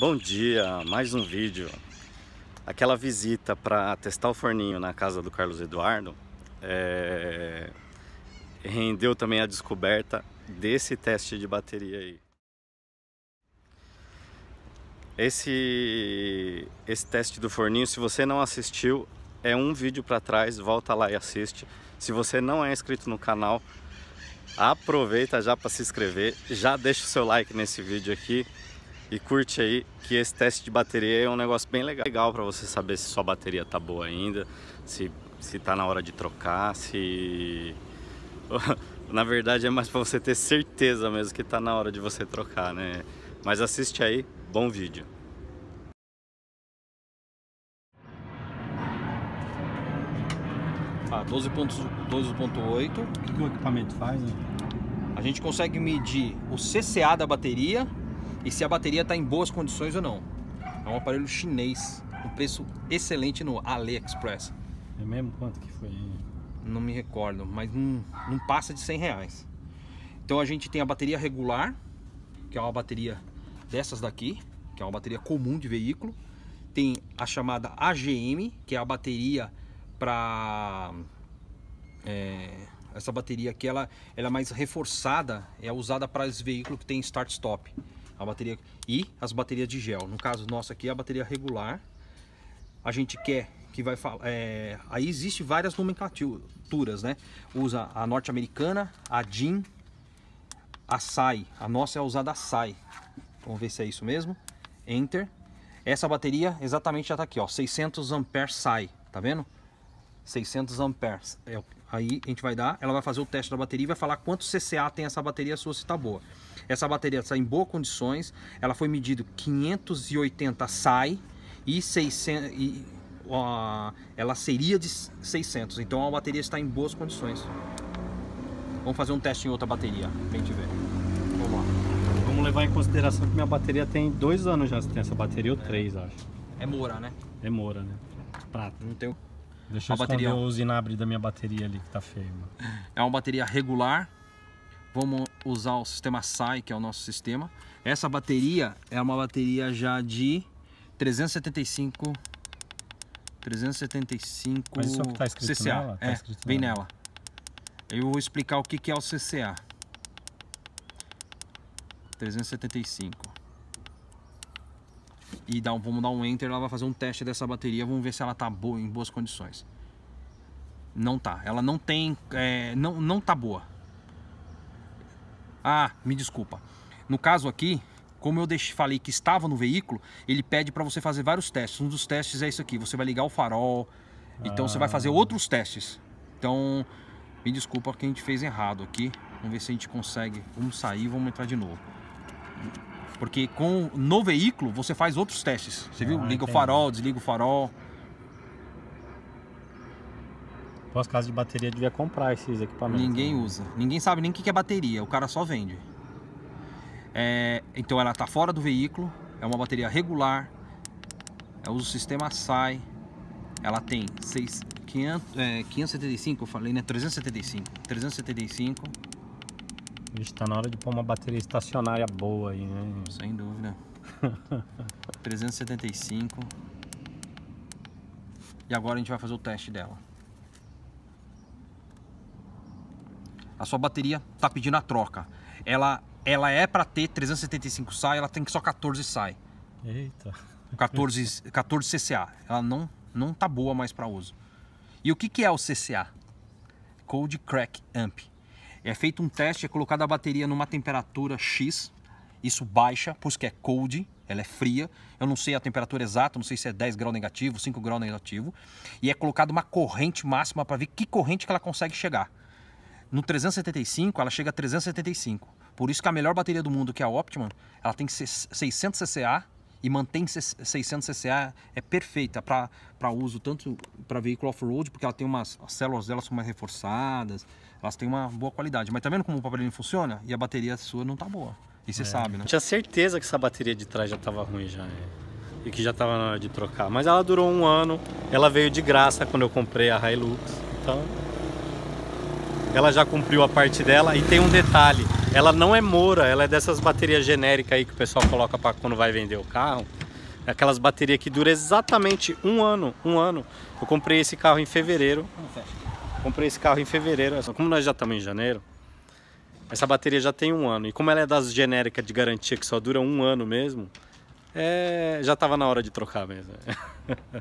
Bom dia, mais um vídeo. Aquela visita para testar o forninho na casa do Carlos Eduardo é... rendeu também a descoberta desse teste de bateria aí. Esse, esse teste do forninho, se você não assistiu, é um vídeo para trás, volta lá e assiste. Se você não é inscrito no canal, aproveita já para se inscrever, já deixa o seu like nesse vídeo aqui e curte aí que esse teste de bateria é um negócio bem legal, legal para você saber se sua bateria tá boa ainda, se se tá na hora de trocar, se na verdade é mais para você ter certeza mesmo que tá na hora de você trocar, né? Mas assiste aí, bom vídeo. Ah, 12.8. o que o equipamento faz? Né? A gente consegue medir o CCA da bateria, e se a bateria está em boas condições ou não. É um aparelho chinês, um preço excelente no AliExpress. É mesmo? Quanto que foi? Não me recordo, mas não, não passa de 100 reais. Então a gente tem a bateria regular, que é uma bateria dessas daqui, que é uma bateria comum de veículo. Tem a chamada AGM, que é a bateria para... É, essa bateria aqui ela, ela é mais reforçada, é usada para os veículos que tem start-stop. A bateria e as baterias de gel. No caso nosso aqui, a bateria regular. A gente quer que vai é, aí existe várias nomenclaturas, né? Usa a norte-americana, a DIN, a SAI. A nossa é usada a SAI. Vamos ver se é isso mesmo. Enter. Essa bateria exatamente já está aqui, ó, 600 amperes SAI, tá vendo? 600 amperes. É, Aí a gente vai dar, ela vai fazer o teste da bateria e vai falar quanto CCA tem essa bateria sua se está boa. Essa bateria está em boas condições, ela foi medida 580 SAI e 600 e, uh, ela seria de 600, então a bateria está em boas condições. Vamos fazer um teste em outra bateria, pra gente ver. Vamos lá. Vamos levar em consideração que minha bateria tem dois anos já, tem essa bateria ou é. três, acho. É Moura, né? É Moura, né? Prata. Não Deixa eu a bateria... É o zinabre da minha bateria ali, que tá feio. Mano. É uma bateria regular. Vamos usar o sistema SAI, que é o nosso sistema. Essa bateria é uma bateria já de 375... 375 Mas isso é que tá escrito CCA. Nela? Tá é, escrito vem nela. nela. Eu vou explicar o que é o CCA. 375 e dá, vamos dar um enter, ela vai fazer um teste dessa bateria, vamos ver se ela tá boa, em boas condições. Não tá, ela não tem, é, não, não tá boa. Ah, me desculpa. No caso aqui, como eu deixe, falei que estava no veículo, ele pede para você fazer vários testes. Um dos testes é isso aqui, você vai ligar o farol, ah. então você vai ah. fazer outros testes. Então, me desculpa que a gente fez errado aqui. Vamos ver se a gente consegue. Vamos sair, vamos entrar de novo. Porque com no veículo você faz outros testes. Você ah, viu? Liga entendi. o farol, desliga o farol. Pós então, casa de bateria devia comprar esses equipamentos. Ninguém né? usa. Ninguém sabe nem o que é bateria. O cara só vende. É, então ela está fora do veículo. É uma bateria regular. É uso o sistema SAI. Ela tem 6, 500, é, 575, eu falei, né? 375. 375. Está na hora de pôr uma bateria estacionária boa aí, né? Sem dúvida. 375. E agora a gente vai fazer o teste dela. A sua bateria está pedindo a troca. Ela, ela é para ter 375 SAI, ela tem que só 14 SAI. Eita. 14, 14 CCA. Ela não, não tá boa mais para uso. E o que, que é o CCA? Cold Crack Amp. É feito um teste, é colocada a bateria numa temperatura X, isso baixa, por isso que é cold, ela é fria. Eu não sei a temperatura exata, não sei se é 10 graus negativo, 5 graus negativo. E é colocada uma corrente máxima para ver que corrente que ela consegue chegar. No 375, ela chega a 375. Por isso que a melhor bateria do mundo, que é a Optimum, ela tem 600 CCA e mantém 600 CCA é perfeita para uso tanto para veículo off-road, porque ela tem umas as células delas são mais reforçadas, elas têm uma boa qualidade. Mas tá vendo como o papelinho funciona? E a bateria sua não tá boa. E você é. sabe, né? Eu tinha certeza que essa bateria de trás já tava ruim já. Né? E que já tava na hora de trocar. Mas ela durou um ano. Ela veio de graça quando eu comprei a Hilux. Então, ela já cumpriu a parte dela. E tem um detalhe ela não é Moura, ela é dessas baterias genéricas aí que o pessoal coloca para quando vai vender o carro. É aquelas baterias que duram exatamente um ano, um ano. Eu comprei esse carro em fevereiro. Comprei esse carro em fevereiro. Como nós já estamos em janeiro, essa bateria já tem um ano. E como ela é das genéricas de garantia que só dura um ano mesmo, é... já estava na hora de trocar mesmo.